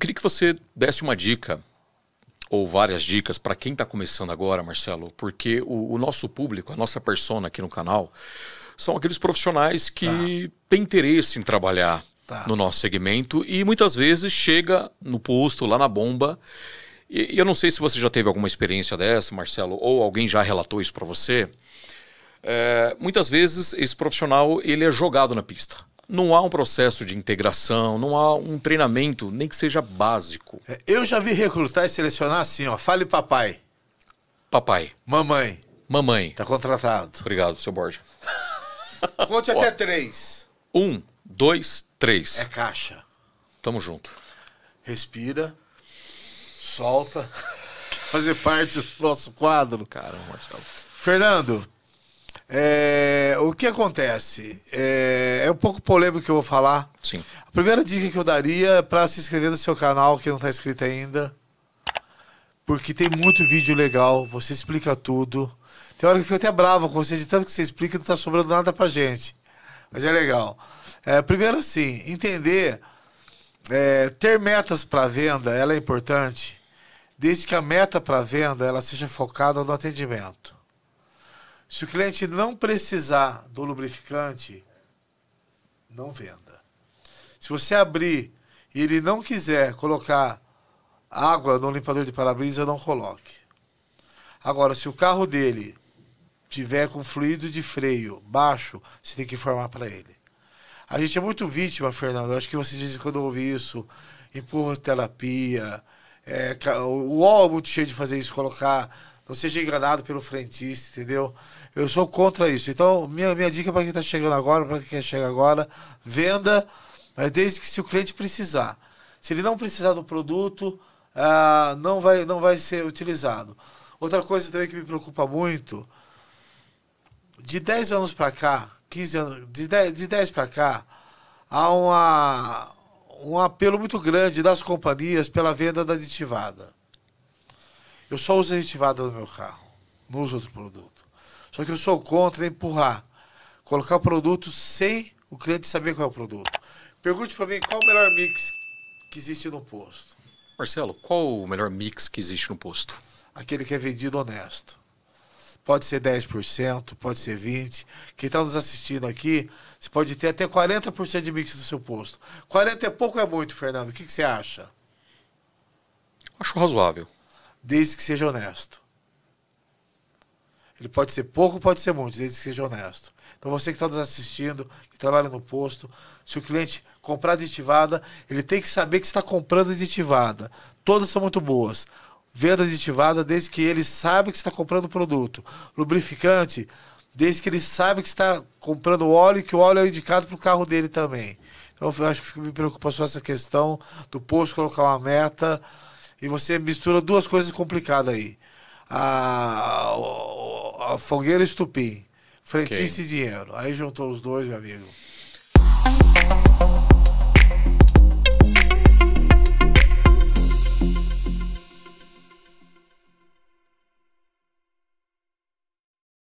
queria que você desse uma dica ou várias dicas para quem está começando agora, Marcelo, porque o, o, nosso público, a nossa persona aqui no canal, são aqueles profissionais que tá. têm interesse em trabalhar tá. no nosso segmento e muitas vezes chega no posto, lá na bomba. E, e eu não sei se você já teve alguma experiência dessa, Marcelo, ou alguém já relatou isso para você. É, muitas vezes esse profissional ele é jogado na pista não há um processo de integração, não há um treinamento, nem que seja básico. É, eu já vi recrutar e selecionar assim, ó. Fale papai. Papai. Mamãe. Mamãe. Tá contratado. Obrigado, seu Borja. Conte até três. Um, dois, três. É caixa. Tamo junto. Respira. Solta. Fazer parte do nosso quadro. Caramba, Marcelo. Fernando, é, o que acontece? É, é um pouco polêmico que eu vou falar. Sim. A primeira dica que eu daria é para se inscrever no seu canal, que não está inscrito ainda. Porque tem muito vídeo legal, você explica tudo. Tem hora que eu fico até bravo com você, de tanto que você explica, não está sobrando nada para gente. Mas é legal. É, primeiro, assim, entender. É, ter metas para venda ela é importante, desde que a meta para venda ela seja focada no atendimento. Se o cliente não precisar do lubrificante, não venda. Se você abrir e ele não quiser colocar água no limpador de para-brisa, não coloque. Agora, se o carro dele tiver com fluido de freio baixo, você tem que informar para ele. A gente é muito vítima, Fernando. Eu acho que você diz quando ouvi isso, empurra terapia, é, o UOL é muito cheio de fazer isso, colocar eu seja enganado pelo frentista, entendeu? Eu sou contra isso. Então, minha, minha dica para quem está chegando agora, para quem chega agora, venda, mas desde que se o cliente precisar. Se ele não precisar do produto, ah, não, vai, não vai ser utilizado. Outra coisa também que me preocupa muito, de 10 anos para cá, 15 anos, de 10, de 10 para cá, há uma, um apelo muito grande das companhias pela venda da aditivada. Eu só uso aditivada no meu carro, não uso outro produto. Só que eu sou contra empurrar, colocar o produto sem o cliente saber qual é o produto. Pergunte para mim qual o melhor mix que existe no posto. Marcelo, qual o melhor mix que existe no posto? Aquele que é vendido honesto. Pode ser 10%, pode ser 20%. Quem está nos assistindo aqui, você pode ter até 40% de mix no seu posto. 40 é pouco é muito, Fernando. O que, que você acha? Acho razoável desde que seja honesto. Ele pode ser pouco, pode ser muito, desde que seja honesto. Então você que está nos assistindo, que trabalha no posto, se o cliente comprar aditivada, ele tem que saber que está comprando aditivada. Todas são muito boas. Venda aditivada desde que ele sabe que está comprando o produto. Lubrificante, desde que ele sabe que está comprando óleo e que o óleo é indicado para o carro dele também. Então eu acho que me preocupa só essa questão do posto colocar uma meta e você mistura duas coisas complicadas aí. A, a, a fogueira e estupim. Frentista okay. e dinheiro. Aí juntou os dois, meu amigo.